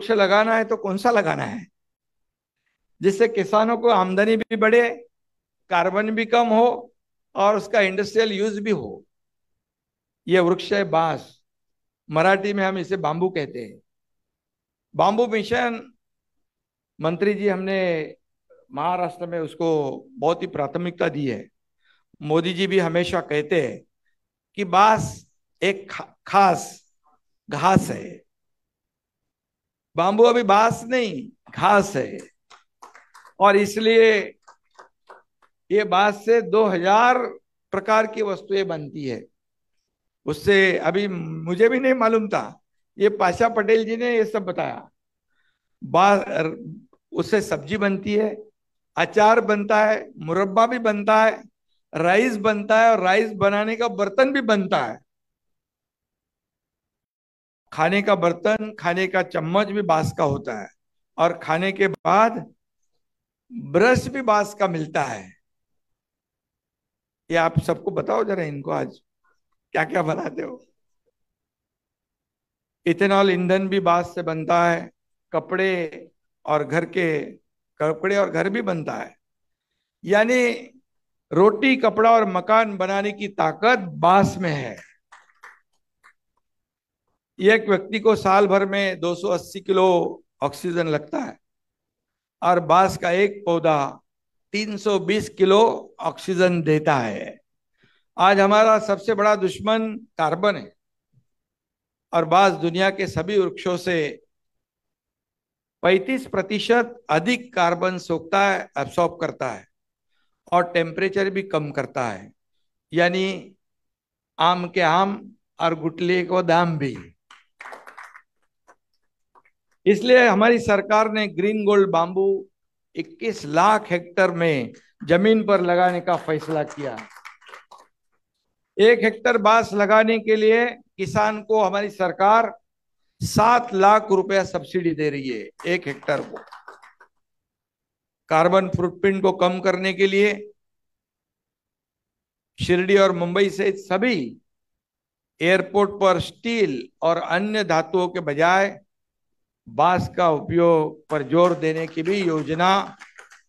वृक्ष लगाना है तो कौन सा लगाना है जिससे किसानों को आमदनी भी बढ़े कार्बन भी कम हो और उसका इंडस्ट्रियल यूज भी हो ये वृक्ष है बांस मराठी में हम इसे बांबू कहते हैं बांबू मिशन मंत्री जी हमने महाराष्ट्र में उसको बहुत ही प्राथमिकता दी है मोदी जी भी हमेशा कहते हैं कि बांस एक खास घास है बांबू अभी बांस नहीं घास है और इसलिए ये बांस से 2000 प्रकार की वस्तुएं बनती है उससे अभी मुझे भी नहीं मालूम था ये पाशा पटेल जी ने ये सब बताया बा उससे सब्जी बनती है अचार बनता है मुरब्बा भी बनता है राइस बनता है और राइस बनाने का बर्तन भी बनता है खाने का बर्तन खाने का चम्मच भी बांस का होता है और खाने के बाद ब्रश भी बांस का मिलता है ये आप सबको बताओ जरा इनको आज क्या क्या बनाते हो इथेनॉल ईंधन भी बांस से बनता है कपड़े और घर के कपड़े और घर भी बनता है यानी रोटी कपड़ा और मकान बनाने की ताकत बांस में है एक व्यक्ति को साल भर में 280 किलो ऑक्सीजन लगता है और बांस का एक पौधा 320 किलो ऑक्सीजन देता है आज हमारा सबसे बड़ा दुश्मन कार्बन है और बांस दुनिया के सभी वृक्षों से 35 प्रतिशत अधिक कार्बन सोखता है एब्सॉर्ब करता है और टेम्परेचर भी कम करता है यानी आम के आम और गुटले को दाम भी इसलिए हमारी सरकार ने green gold bamboo 21 lakh hectare में जमीन पर लगाने का फैसला किया एक हेक्टर बांस लगाने के लिए किसान को हमारी सरकार सात लाख रुपया सब्सिडी दे रही है एक हेक्टर को कार्बन फुटप्रिंट को कम करने के लिए शिरडी और मुंबई से सभी एयरपोर्ट पर स्टील और अन्य धातुओं के बजाय बांस का उपयोग पर जोर देने की भी योजना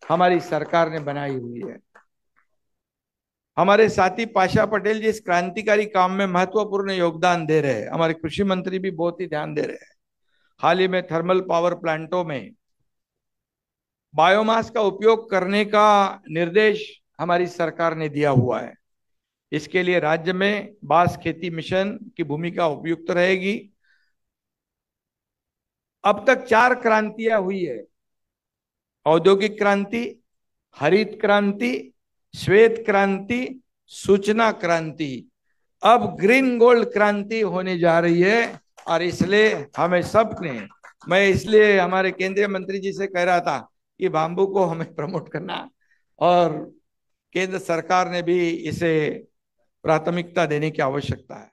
हमारी सरकार ने बनाई हुई है हमारे साथी पाशा पटेल जी इस क्रांतिकारी काम में महत्वपूर्ण योगदान दे रहे हैं हमारे कृषि मंत्री भी बहुत ही ध्यान दे रहे हैं हाल ही में थर्मल पावर प्लांटों में बायोमास का उपयोग करने का निर्देश हमारी सरकार ने दिया हुआ है इसके लिए राज्य में बांस खेती मिशन की भूमिका उपयुक्त रहेगी अब तक चार क्रांतियां हुई है औद्योगिक क्रांति हरित क्रांति श्वेत क्रांति सूचना क्रांति अब ग्रीन गोल्ड क्रांति होने जा रही है और इसलिए हमें सबने मैं इसलिए हमारे केंद्रीय मंत्री जी से कह रहा था कि बांबू को हमें प्रमोट करना और केंद्र सरकार ने भी इसे प्राथमिकता देने की आवश्यकता है